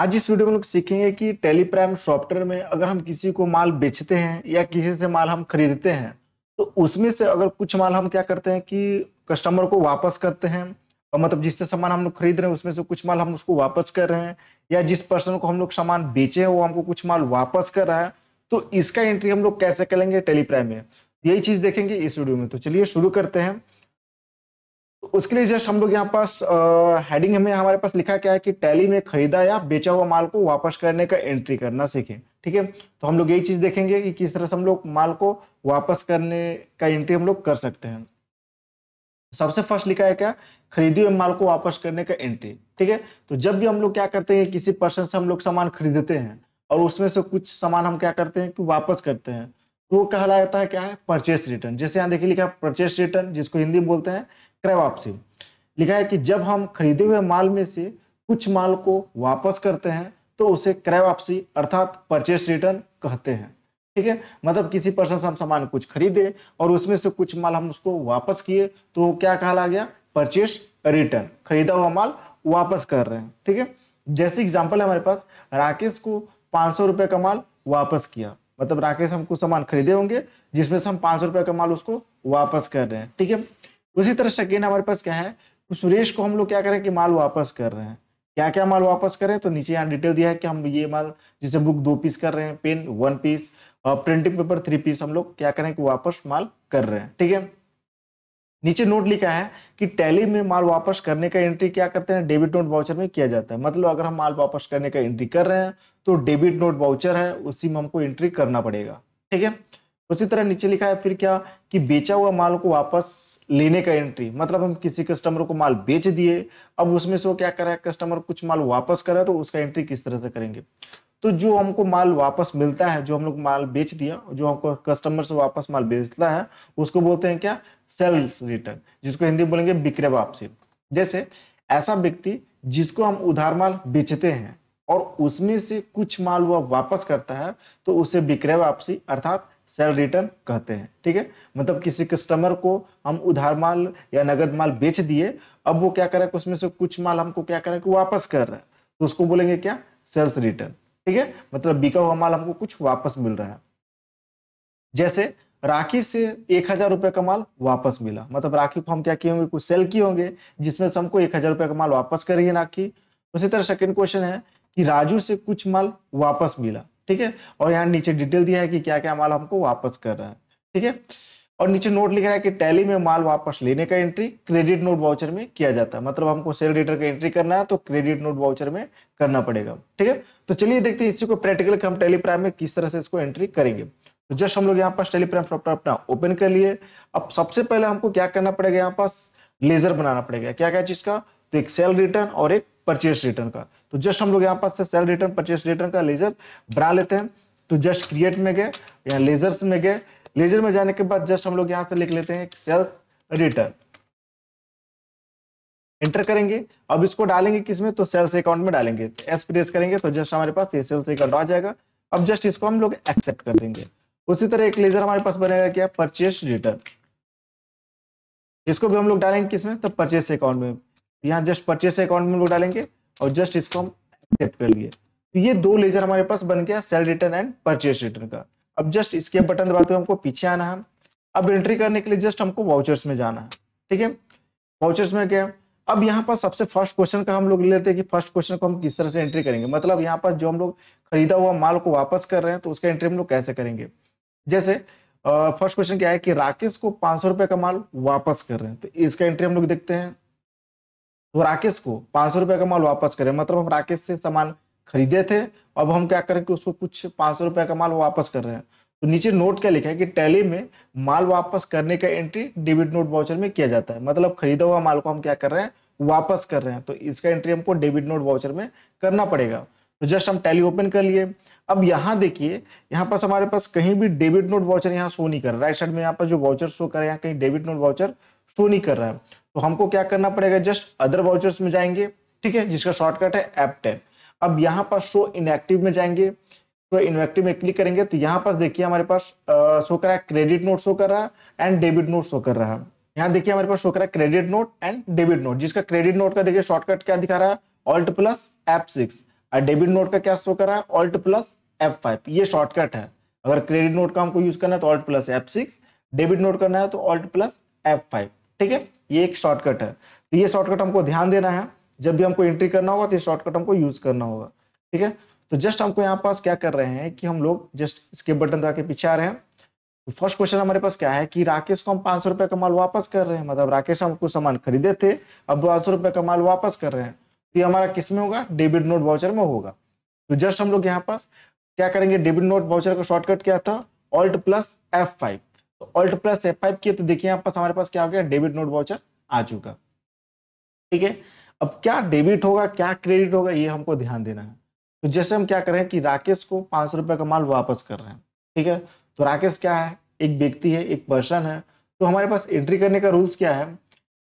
आज इस वीडियो में लोग सीखेंगे कि टेलीप्राइम सॉफ्टवेयर में अगर हम किसी को माल बेचते हैं या किसी से माल हम खरीदते हैं तो उसमें से अगर कुछ माल हम क्या करते हैं कि कस्टमर को वापस करते हैं और मतलब जिससे सामान हम लोग खरीद रहे हैं उसमें से कुछ माल हम उसको वापस कर रहे हैं या जिस पर्सन को हम लोग सामान बेचे हैं वो हमको कुछ माल वापस कर रहा है तो इसका एंट्री हम लोग कैसे करेंगे टेलीप्राइम में यही चीज देखेंगे इस वीडियो में तो चलिए शुरू करते हैं उसके लिए जस्ट हम लोग यहाँ पास हेडिंग में हमारे पास लिखा क्या है कि टैली में खरीदा या बेचा हुआ माल को वापस करने का एंट्री करना सीखें ठीक है तो हम लोग यही चीज देखेंगे कि किस तरह से हम लोग माल को वापस करने का एंट्री हम लोग कर सकते हैं सबसे फर्स्ट लिखा है क्या खरीदे हुए माल को वापस करने का एंट्री ठीक है तो जब भी हम लोग क्या करते हैं किसी पर्सन से हम लोग सामान खरीदते हैं और उसमें से कुछ सामान हम क्या करते हैं कि वापस करते हैं तो वो कहलाता है क्या है परचेस रिटर्न जैसे यहाँ देखिए लिखा है परचेस रिटर्न जिसको हिंदी में बोलते हैं क्रय वापसी लिखा है कि जब हम खरीदे हुए माल में से कुछ माल को वापस करते हैं तो उसे क्रय वापसी अर्थात परचेस रिटर्न कहते हैं ठीक है मतलब किसी पर्सन से हम सामान कुछ खरीदे और उसमें से कुछ माल हम उसको वापस किए तो क्या कहला गया परचेस रिटर्न खरीदा हुआ माल वापस कर रहे हैं ठीक है जैसे एग्जाम्पल है हमारे पास राकेश को पांच सौ रुपये का माल वापस किया मतलब राकेश हम कुछ सामान खरीदे होंगे जिसमें से हम पांच सौ का माल उसको वापस कर रहे हैं ठीक है उसी तरह सेकेंड हमारे पास क्या है सुरेश को हम लोग क्या करें कि माल वापस कर रहे हैं क्या क्या माल वापस करें तो नीचे यहाँ डिटेल दिया है कि हम ये माल जैसे बुक दो पीस कर रहे हैं पेन वन पीस और प्रिंटिंग पेपर थ्री पीस हम लोग क्या करें कि वापस माल कर रहे हैं ठीक है नीचे नोट लिखा है कि टैली में माल वापस करने का एंट्री क्या करते हैं डेबिट नोट वाउचर में किया जाता है मतलब अगर हम माल वापस करने का एंट्री कर रहे हैं तो डेबिट नोट वाउचर है उसी में हमको एंट्री करना पड़ेगा ठीक है उसी तरह नीचे लिखा है फिर क्या कि बेचा हुआ माल को वापस लेने का एंट्री मतलब हम किसी कस्टमर को माल बेच दिए अब उसमें से वो क्या करा कस्टमर कुछ माल वापस करा तो उसका एंट्री किस तरह से करेंगे तो जो हमको माल वापस मिलता है जो हम लोग माल बेच दिया जो हमको कस्टमर से वापस माल बेचता है उसको बोलते हैं क्या सेल्स रिटर्न जिसको हिंदी बोलेंगे बिक्रे वापसी जैसे ऐसा व्यक्ति जिसको हम उधार माल बेचते हैं और उसमें से कुछ माल वह वापस करता है तो उसे बिक्रय वापसी अर्थात सेल रिटर्न कहते हैं ठीक है मतलब किसी कस्टमर को हम उधार माल या नगद माल बेच दिए अब वो क्या करे उसमें से कुछ माल हमको क्या करे कि वापस कर रहा है तो उसको बोलेंगे क्या सेल्स रिटर्न ठीक है मतलब बिका हुआ माल हमको कुछ वापस मिल रहा है जैसे राखी से एक हजार रुपये का माल वापस मिला मतलब राखी को हम क्या किए होंगे कुछ सेल किए होंगे जिसमें से हमको एक हजार रुपये का माल वापस करिए राखी उसी तरह सेकेंड क्वेश्चन है कि राजू से कुछ माल वापस मिला ठीक है और यहाँ नीचे डिटेल दिया है कि क्या क्या माल हमको वापस कर रहा है ठीक है और नीचे नोट लिखा है कि टैली में माल वापस लेने का एंट्री क्रेडिट नोट वाउचर में किया जाता है मतलब हमको सेल डेटर का एंट्री करना है तो क्रेडिट नोट वाउचर में करना पड़ेगा ठीक है तो चलिए देखते हैं इसी को प्रैक्टिकल हम टेलीप्राइम में किस तरह से इसको एंट्री करेंगे तो जस्ट हम लोग यहाँ पास टेलीप्राम सॉफ्टवेयर अपना ओपन कर लिए अब सबसे पहले हमको क्या करना पड़ेगा यहाँ पास लेजर बनाना पड़ेगा क्या क्या चीज का तो एक सेल रिटर्न और एक परचेस रिटर्न का तो जस्ट हम लोग यहाँ पास सेल रिटर्न परचेस रिटर्न का लेजर बना लेते हैं तो जस्ट क्रिएट में गए या लेजर्स में गए लेजर में जाने के बाद जस्ट हम लोग यहाँ से लिख लेते हैं सेल्स रिटर्न एंटर करेंगे अब इसको डालेंगे किसमें तो सेल्स अकाउंट में डालेंगे एस प्रेस करेंगे तो जस्ट हमारे पास ये सेल्स अकाउंट आ जाएगा अब जस्ट इसको हम लोग एक्सेप्ट कर देंगे उसी तरह एक लेजर हमारे पास बनेगा क्या परचेस रिटर्न इसको भी हम लोग डालेंगे किसमें तो परचेस अकाउंट में यहाँ जस्ट परचेस अकाउंट में लोग डालेंगे और जस्ट इसको हम एक्सेप्ट कर लिए तो ये दो लेजर हमारे पास बन गया sale return and purchase return का अब जस्ट इसके बटन दबाते हुए हमको पीछे आना है अब एंट्री करने के लिए जस्ट हमको वाउचर्स में जाना है ठीक है वाउचर्स में क्या अब यहाँ पर सबसे फर्स्ट क्वेश्चन का हम लोग लेते हैं कि फर्स्ट क्वेश्चन को हम किस तरह से एंट्री करेंगे मतलब यहाँ पर जो हम लोग खरीदा हुआ माल को वापस कर रहे हैं तो उसका एंट्री हम लोग कैसे करेंगे जैसे फर्स्ट क्वेश्चन क्या है कि राकेश को पांच सौ रुपए का माल वापस कर रहे हैं तो इसका एंट्री हम लोग देखते हैं तो राकेश को पांच सौ रुपए का माल वापस करें मतलब हम राकेश से सामान खरीदे थे अब हम क्या करें कि उसको कुछ पांच सौ रुपए का माल वापस कर रहे हैं तो नीचे नोट क्या लिखा है कि टैली में माल वापस करने का एंट्री डेबिट नोट वाउचर में किया जाता है मतलब खरीदा हुआ माल को हम क्या कर रहे हैं वापस कर रहे हैं तो इसका एंट्री हमको डेबिट नोट वाउचर में करना पड़ेगा तो जस्ट हम टैली ओपन कर लिए अब यहाँ देखिए यहाँ पास हमारे पास कहीं भी डेबिट नोट वाउचर यहाँ शो नहीं कर रहा राइट साइड में यहाँ पर जो वाउचर शो कर रहे हैं कहीं डेबिट नोट वाउचर शो नहीं कर रहा है तो हमको क्या करना पड़ेगा जस्ट अदर वाउचर्स में जाएंगे ठीक है जिसका शॉर्टकट है एप टेन अब यहाँ पर शो इनएक्टिव में जाएंगे तो इनएक्टिव में क्लिक करेंगे तो यहाँ पर देखिए हमारे पास शो कर रहा है क्रेडिट नोट शो कर रहा है एंड डेबिट नोट शो कर रहा है यहाँ देखिए हमारे पास शो कर रहा है credit note and debit note जिसका क्रेडिट नोट का देखिए शॉर्टकट क्या दिखा रहा है ऑल्ट प्लस एप सिक्स और डेबिट नोट का क्या शो कर रहा है ऑल्ट प्लस एफ फाइव ये शॉर्टकट है अगर क्रेडिट नोट का हमको यूज करना है तो Alt plus F six debit note करना है तो ऑल्ट प्लस एफ फाइव ठीक है ये एक शॉर्टकट है तो ये शॉर्टकट हमको ध्यान देना है जब भी हमको एंट्री करना होगा तो ये शॉर्टकट हमको यूज करना होगा ठीक है तो जस्ट हमको यहाँ पास क्या कर रहे हैं कि हम लोग जस्ट इसके बटन दबा के पीछे आ रहे हैं तो फर्स्ट क्वेश्चन हमारे पास क्या है कि राकेश को हम पांच सौ रुपए का माल वापस कर रहे हैं मतलब राकेश हम कुछ सामान खरीदे थे अब पांच सौ रुपए का माल वापस कर रहे हैं तो ये हमारा किस में होगा डेबिट नोट वाउचर में होगा तो जस्ट हम लोग यहाँ पास क्या करेंगे डेबिट नोट वाउचर का शॉर्टकट क्या था ऑल्ट प्लस एफ फाइव तो ऑल्ट प्लस एफ फाइव किए तो देखिए यहाँ पास हमारे पास क्या हो गया डेबिट नोट वाउचर आ चुका ठीक है अब क्या डेबिट होगा क्या क्रेडिट होगा ये हमको ध्यान देना है तो जैसे हम क्या करें कि राकेश को पांच सौ रुपये का माल वापस कर रहे हैं ठीक है तो राकेश क्या है एक व्यक्ति है एक पर्सन है तो हमारे पास एंट्री करने का रूल्स क्या है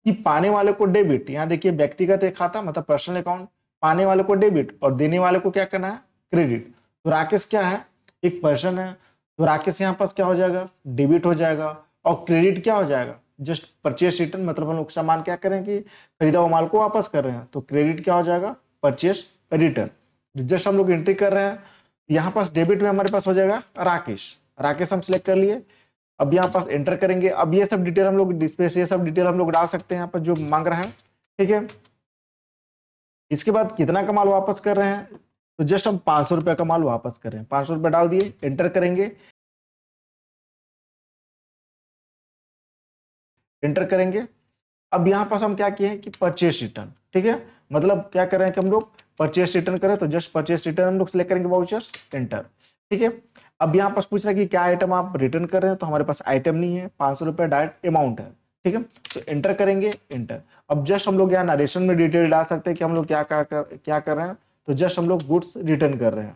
कि पाने वाले को डेबिट यहाँ देखिए व्यक्तिगत एक खाता मतलब पर्सनल अकाउंट पाने वाले को डेबिट और देने वाले को क्या करना है क्रेडिट तो राकेश क्या है एक पर्सन है तो राकेश यहाँ पास क्या हो जाएगा डेबिट हो जाएगा और क्रेडिट क्या हो जाएगा जस्ट परचेस रिटर्न मतलब हम लोग सामान क्या करें कि खरीदा हुआ माल को वापस कर रहे हैं तो क्रेडिट क्या हो जाएगा परचेस रिटर्न तो जस्ट हम लोग एंट्री कर रहे हैं यहाँ पास डेबिट में हमारे पास हो जाएगा राकेश राकेश हम सिलेक्ट कर लिए अब यहाँ पास एंटर करेंगे अब ये सब डिटेल हम लोग डिस्प्ले से ये सब डिटेल हम लोग डाल सकते हैं यहाँ पर जो मांग रहा है ठीक है इसके बाद कितना का माल वापस कर रहे हैं तो जस्ट हम पांच सौ रुपया का माल वापस करें पांच सौ रुपया डाल दिए एंटर करेंगे एंटर करेंगे अब यहाँ पास हम क्या किए हैं कि परचेस रिटर्न ठीक है मतलब क्या कर रहे हैं कि हम लोग परचेस रिटर्न करें तो जस्ट परचेस रिटर्न हम लोग सिलेक्ट करेंगे वाउचर्स एंटर ठीक है अब यहाँ पास पूछ रहा है कि क्या आइटम आप रिटर्न कर रहे हैं तो हमारे पास आइटम नहीं है पांच सौ रुपया डायरेक्ट अमाउंट है ठीक है तो एंटर करेंगे एंटर अब जस्ट हम लोग यहाँ नरेशन में डिटेल डाल सकते हैं कि हम लोग क्या क्या कर, क्या कर रहे हैं तो जस्ट हम लोग गुड्स रिटर्न कर रहे हैं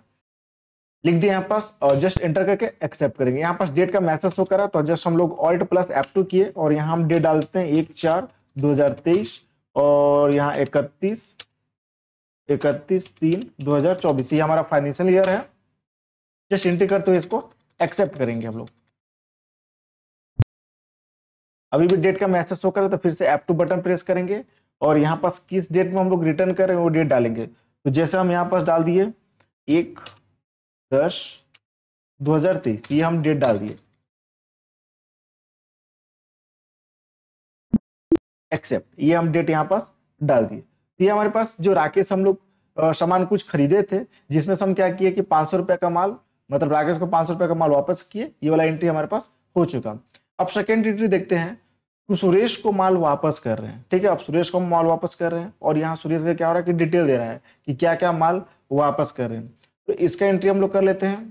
लिख दिया यहाँ पास और जस्ट एंटर करके एक्सेप्ट करेंगे यहाँ पास डेट का मैसेज शो करा तो जस्ट हम लोग ऑल्ट प्लस एप टू किए और यहाँ हम डेट डालते हैं एक चार तेईस और यहाँ इकतीस इकतीस तीन चौबीस ये हमारा फाइनेंशियल ईयर है जस्ट एंट्री करते हुए इसको एक्सेप्ट करेंगे हम लोग अभी भी डेट का मैसेज शो करा तो फिर से एप टू बटन प्रेस करेंगे और यहाँ पास किस डेट में हम लोग रिटर्न कर रहे हैं वो डेट डालेंगे तो जैसे हम यहाँ पास डाल दिए एक दस दो हजार तेईस ये हम डेट डाल दिए एक्सेप्ट ये हम डेट यहाँ पास डाल दिए तो ये हमारे पास जो राकेश हम लोग सामान कुछ खरीदे थे जिसमें से हम क्या किए कि पांच सौ रुपये का माल मतलब राकेश को पांच सौ रुपये का माल वापस किए ये वाला एंट्री हमारे पास हो चुका अब सेकेंड एंट्री देखते हैं हम तो सुरेश को माल वापस कर रहे हैं ठीक है अब सुरेश को माल वापस कर रहे हैं और यहाँ सुरेश का क्या हो रहा है कि डिटेल दे रहा है कि क्या क्या माल वापस कर रहे हैं तो इसका एंट्री हम लोग कर लेते हैं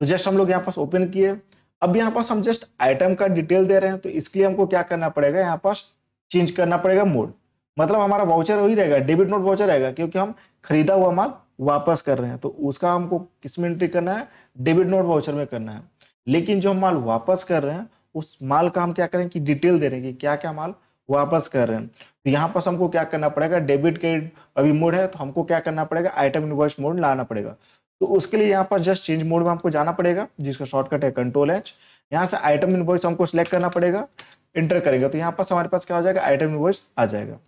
तो जस्ट हम लोग यहाँ पास ओपन किए अब यहाँ पास हम जस्ट आइटम का डिटेल दे रहे हैं तो इसके लिए हमको क्या करना पड़ेगा यहाँ पास चेंज करना पड़ेगा मोड मतलब हमारा वाउचर वही रहेगा डेबिट नोट वाउचर रहेगा क्योंकि हम खरीदा हुआ माल वापस कर रहे हैं तो उसका हमको किसमें एंट्री करना है डेबिट नोट वाउचर में करना है लेकिन जो हम माल वापस कर रहे हैं उस माल का हम क्या करें कि डिटेल दे रहे हैं कि क्या क्या माल वापस कर रहे हैं तो यहाँ पर हमको क्या करना पड़ेगा डेबिट क्रेडिट अभी मोड है तो हमको क्या करना पड़ेगा आइटम इनवॉइस मोड लाना पड़ेगा तो उसके लिए यहाँ पर जस्ट चेंज मोड में हमको जाना पड़ेगा जिसका शॉर्टकट है कंट्रोल एच यहाँ से आइटम इनवॉइस हमको सिलेक्ट करना पड़ेगा इंटर करेगा तो यहाँ पर हमारे पास क्या हो जाएगा आइटम इनवॉइस आ जाएगा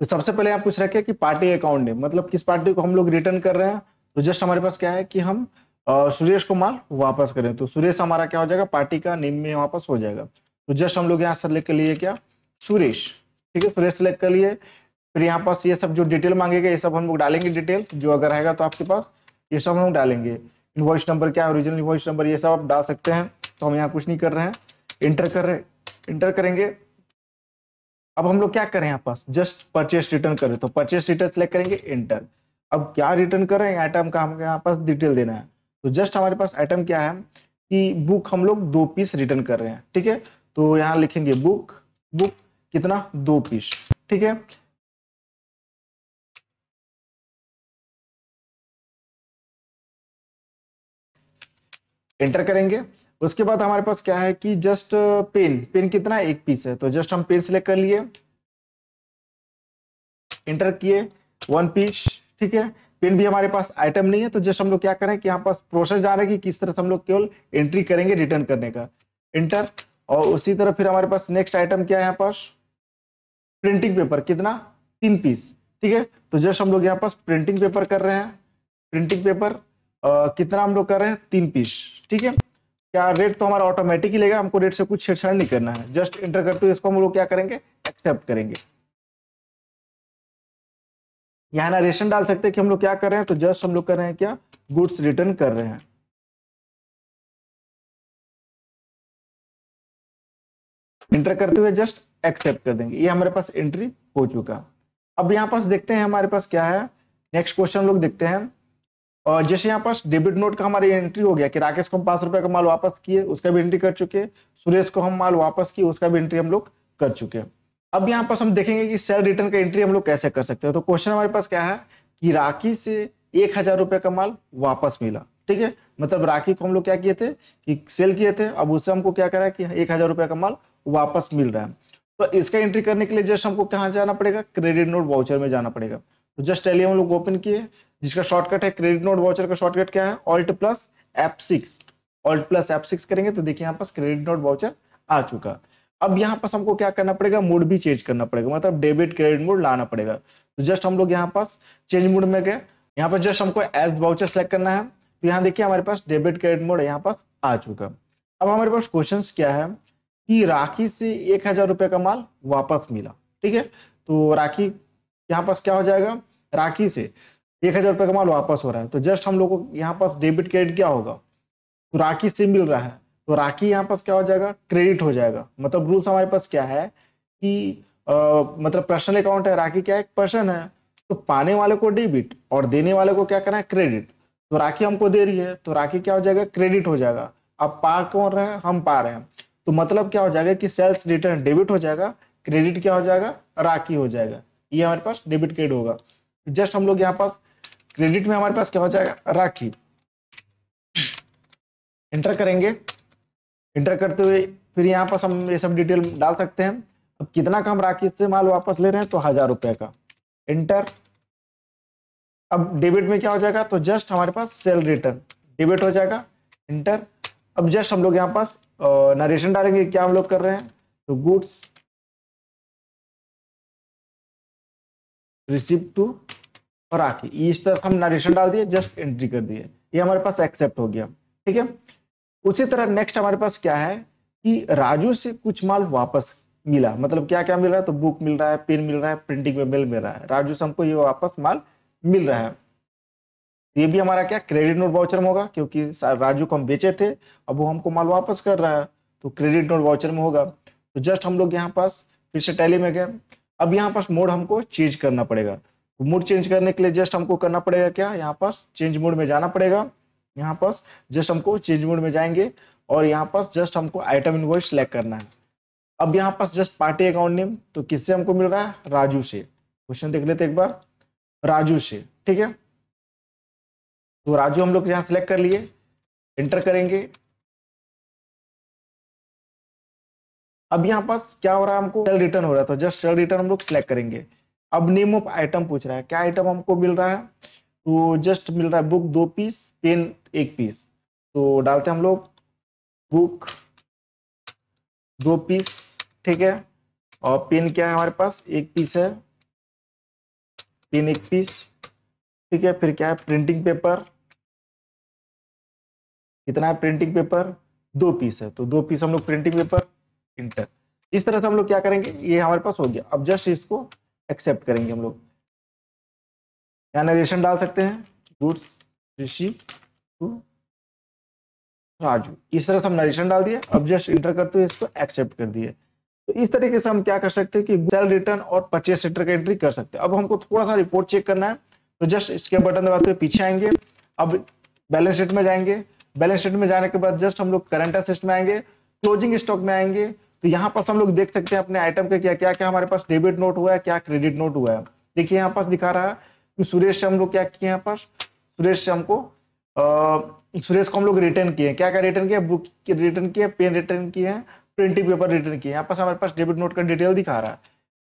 तो सबसे पहले आप पूछ रखे कि पार्टी अकाउंट है मतलब किस पार्टी को हम लोग रिटर्न कर रहे हैं तो जस्ट हमारे पास क्या है कि हम सुरेश कुमार वापस करें तो सुरेश हमारा क्या हो जाएगा पार्टी का नेम में वापस हो जाएगा तो जस्ट हम लोग यहाँ सेलेक्ट कर लिए क्या सुरेश ठीक है सुरेश सेलेक्ट कर लिए फिर यहाँ पास ये सब जो डिटेल मांगेगा ये सब हम लोग डालेंगे डिटेल जो अगर रहेगा तो आपके पास ये सब हम लोग डालेंगे इन्वॉइस नंबर क्या है ओरिजिनल इन्वॉइस नंबर ये सब आप डाल सकते हैं तो हम यहाँ कुछ नहीं कर रहे हैं इंटर कर रहे इंटर करेंगे अब हम लोग क्या करें यहाँ पास जस्ट परचेस रिटर्न करें तो परचेस रिटर्न सेलेक्ट करेंगे इंटर अब क्या रिटर्न करें आइटम का हम यहाँ पास डिटेल देना है तो जस्ट हमारे पास आइटम क्या है कि बुक हम लोग दो पीस रिटर्न कर रहे हैं ठीक है तो यहाँ लिखेंगे बुक बुक कितना दो पीस ठीक है एंटर करेंगे उसके बाद हमारे पास क्या है कि जस्ट पेन पेन कितना एक पीस है तो जस्ट हम पेन सिलेक्ट कर लिए एंटर किए वन पीस ठीक है पिन भी हमारे पास आइटम नहीं है तो जस्ट हम लोग क्या करें कि यहाँ पास प्रोसेस जा रहा है कि किस तरह से हम लोग केवल एंट्री करेंगे रिटर्न करने का इंटर और उसी तरह फिर हमारे पास नेक्स्ट आइटम क्या है यहाँ पास प्रिंटिंग पेपर कितना तीन पीस ठीक है तो जस्ट हम लोग यहाँ पास प्रिंटिंग पेपर कर रहे हैं प्रिंटिंग पेपर आ, कितना हम लोग कर रहे हैं तीन पीस ठीक है क्या रेट तो हमारा ऑटोमेटिक ही लेगा हमको रेट से कुछ छेड़छाड़ नहीं करना है जस्ट इंटर करते हुए इसको हम लोग क्या करेंगे एक्सेप्ट करेंगे यहाँ नरेशन डाल सकते हैं कि हम लोग क्या कर रहे हैं तो जस्ट हम लोग कर रहे हैं क्या गुड्स रिटर्न कर रहे हैं इंटर करते हुए जस्ट एक्सेप्ट कर देंगे ये हमारे पास एंट्री हो चुका अब यहाँ पास देखते हैं हमारे पास क्या है नेक्स्ट क्वेश्चन लोग देखते हैं और जैसे यहाँ पास डेबिट नोट का हमारी एंट्री हो गया कि राकेश को हम पांच रुपए का माल वापस किए उसका भी एंट्री कर चुके सुरेश को हम माल वापस किए उसका भी एंट्री हम लोग कर चुके हैं अब यहाँ पर हम देखेंगे कि सेल रिटर्न का एंट्री हम लोग कैसे कर सकते हैं तो क्वेश्चन हमारे पास क्या है कि राखी से एक हजार रुपये का माल वापस मिला ठीक है मतलब राखी को हम लोग क्या किए थे कि सेल किए थे अब उससे हमको क्या करा कि एक हजार रुपये का माल वापस मिल रहा है तो इसका एंट्री करने के लिए जस्ट हमको कहाँ जाना पड़ेगा क्रेडिट नोट वाउचर में जाना पड़ेगा तो जस्ट टेली हम लोग ओपन किए जिसका शॉर्टकट है क्रेडिट नोट वाउचर का शॉर्टकट क्या है Alt plus F six Alt plus F six करेंगे तो देखिए यहाँ पास क्रेडिट नोट वाउचर आ चुका अब यहाँ पास हमको क्या करना पड़ेगा मोड भी चेंज करना पड़ेगा मतलब डेबिट क्रेडिट मोड लाना पड़ेगा तो जस्ट हम लोग यहाँ पास चेंज मोड में गए यहाँ पर जस्ट हमको एज वाउचर सेलेक्ट करना है तो यहाँ देखिए हमारे पास डेबिट क्रेडिट मोड यहाँ पास आ चुका अब हमारे पास क्वेश्चन क्या है कि राखी से एक हजार रुपये का माल वापस मिला ठीक है तो राखी यहाँ पास क्या हो जाएगा राखी से एक हजार रुपये का माल वापस हो रहा है तो जस्ट हम लोग को यहाँ पास डेबिट क्रेडिट क्या होगा तो राखी से मिल रहा है तो राखी यहाँ पास क्या हो जाएगा क्रेडिट हो जाएगा मतलब रूल्स हमारे पास क्या है कि आ, मतलब पर्सनल अकाउंट है राखी क्या एक पर्सन है तो पाने वाले को डेबिट और देने वाले को क्या करना है क्रेडिट तो राखी हमको दे रही है तो राखी क्या हो जाएगा क्रेडिट हो जाएगा अब पा कौन रहे हम पा रहे हैं तो मतलब क्या हो जाएगा कि सेल्स रिटर्न डेबिट हो जाएगा क्रेडिट क्या हो जाएगा राखी हो जाएगा ये हमारे पास डेबिट क्रेडिट होगा जस्ट हम लोग यहाँ पास क्रेडिट में हमारे पास क्या हो जाएगा राखी एंटर करेंगे इंटर करते हुए फिर यहाँ पर हम ये सब डिटेल डाल सकते हैं अब कितना हम राखी से माल वापस ले रहे हैं तो हज़ार रुपये का इंटर अब डेबिट में क्या हो जाएगा तो जस्ट हमारे पास सेल रिटर्न डेबिट हो जाएगा इंटर अब जस्ट हम लोग यहाँ पास नरेशन डालेंगे क्या हम लोग कर रहे हैं तो गुड्स रिसीव टू और राखी इस तरफ हम नरेशन डाल दिए जस्ट एंट्री कर दिए ये हमारे पास एक्सेप्ट हो गया ठीक है उसी तरह नेक्स्ट हमारे पास क्या है कि राजू से कुछ माल वापस मिला मतलब क्या क्या मिल रहा है तो बुक मिल रहा है पेन मिल रहा है प्रिंटिंग में मिल मिल रहा है राजू से हमको ये वापस माल मिल रहा है ये भी हमारा क्या क्रेडिट नोट वाउचर में होगा क्योंकि राजू को हम बेचे थे अब वो हमको माल वापस कर रहा है तो क्रेडिट नोट वाउचर में होगा तो जस्ट हम लोग यहाँ पास फिर से टैली में गए अब यहाँ पास मोड हमको चेंज करना पड़ेगा तो मोड चेंज करने के लिए जस्ट हमको करना पड़ेगा क्या यहाँ पास चेंज मोड में जाना पड़ेगा यहाँ पास जस्ट हमको चेंज मोड में जाएंगे और यहाँ पास जस्ट हमको आइटम इनवॉइस सेलेक्ट करना है अब यहाँ पास जस्ट पार्टी अकाउंट नेम तो किससे हमको मिल रहा है राजू से क्वेश्चन देख लेते एक बार राजू से ठीक है तो राजू हम लोग यहाँ सेलेक्ट कर लिए एंटर करेंगे अब यहाँ पास क्या हो रहा है हमको सेल रिटर्न हो रहा था जस्ट सेल रिटर्न हम लोग सिलेक्ट करेंगे अब नेम ऑफ आइटम पूछ रहा है क्या आइटम हमको मिल रहा है तो जस्ट मिल रहा है बुक दो पीस पेन एक पीस तो डालते हैं हम लोग बुक दो पीस ठीक है और पेन क्या है हमारे पास एक पीस है पेन एक पीस ठीक है फिर क्या है प्रिंटिंग पेपर कितना है प्रिंटिंग पेपर दो पीस है तो दो पीस हम लोग प्रिंटिंग पेपर इंटर इस तरह से हम लोग क्या करेंगे ये हमारे पास हो गया अब जस्ट इसको एक्सेप्ट करेंगे हम लोग या नरेशन डाल सकते हैं गुड्स ऋषि टू राजू इस तरह से हम नरेशन डाल दिया अब जस्ट इंटर करते हुए इसको एक्सेप्ट कर दिए तो इस तरीके से हम क्या कर सकते हैं कि सेल रिटर्न और परचेस रिटर्न का एंट्री कर सकते हैं अब हमको थोड़ा सा रिपोर्ट चेक करना है तो जस्ट इसके बटन दबाते हुए पीछे आएंगे अब बैलेंस शीट में जाएंगे बैलेंस शीट में जाने के बाद जस्ट हम लोग करंट असिस्ट में आएंगे क्लोजिंग स्टॉक में आएंगे तो यहाँ पर हम लोग देख सकते हैं अपने आइटम का क्या क्या क्या हमारे पास डेबिट नोट हुआ है क्या क्रेडिट नोट हुआ है देखिए यहाँ पास दिखा रहा है सुरेश से हम लोग क्या किए यहाँ पर सुरेश से हमको सुरेश को हम लोग रिटर्न किए क्या क्या रिटर्न किया बुक रिटर्न किया पेन रिटर्न किए हैं प्रिंटिंग पेपर रिटर्न किए यहाँ पास हमारे पास डेबिट नोट का डिटेल दिखा रहा है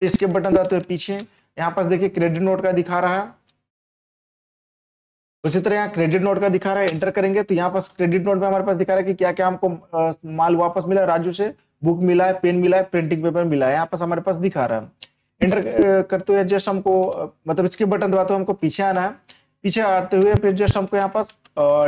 इसके बटन जाते हुए पीछे यहाँ पास देखिए क्रेडिट नोट का दिखा रहा है उसी तरह यहाँ क्रेडिट नोट का दिखा रहा है एंटर करेंगे तो यहाँ पास क्रेडिट नोट में हमारे पास दिखा रहा है कि क्या क्या हमको माल वापस मिला राजू से बुक मिला है पेन मिला है प्रिंटिंग पेपर मिला है यहाँ पास हमारे पास दिखा रहा है एंटर uh, करते हुए जस्ट हमको uh, मतलब इसके बटन दबाते हुए हमको पीछे आना है पीछे आते हुए फिर जस्ट हमको यहाँ पास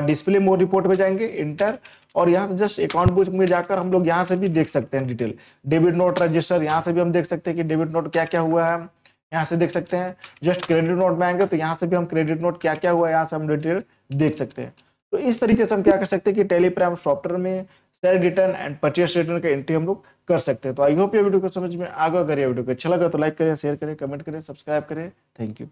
डिस्प्ले मोड रिपोर्ट पे जाएंगे इंटर और यहाँ जस्ट अकाउंट बुक में जाकर हम लोग यहाँ से भी देख सकते हैं डिटेल डेबिट नोट रजिस्टर यहाँ से भी हम देख सकते हैं कि डेबिट नोट क्या क्या हुआ है यहाँ से देख सकते हैं जस्ट क्रेडिट नोट में आएंगे तो यहाँ से भी हम क्रेडिट नोट क्या क्या हुआ है यहाँ से हम डिटेल देख सकते हैं तो इस तरीके से हम क्या कर सकते हैं कि टेलीप्राम सॉफ्टवेयर में sale return and purchase return का एंट्री हम लोग कर सकते हैं तो आई होप ये वीडियो को समझ में आगे अगर ये वीडियो को अच्छा लगा तो लाइक करें शेयर करें कमेंट करें सब्सक्राइब करें थैंक यू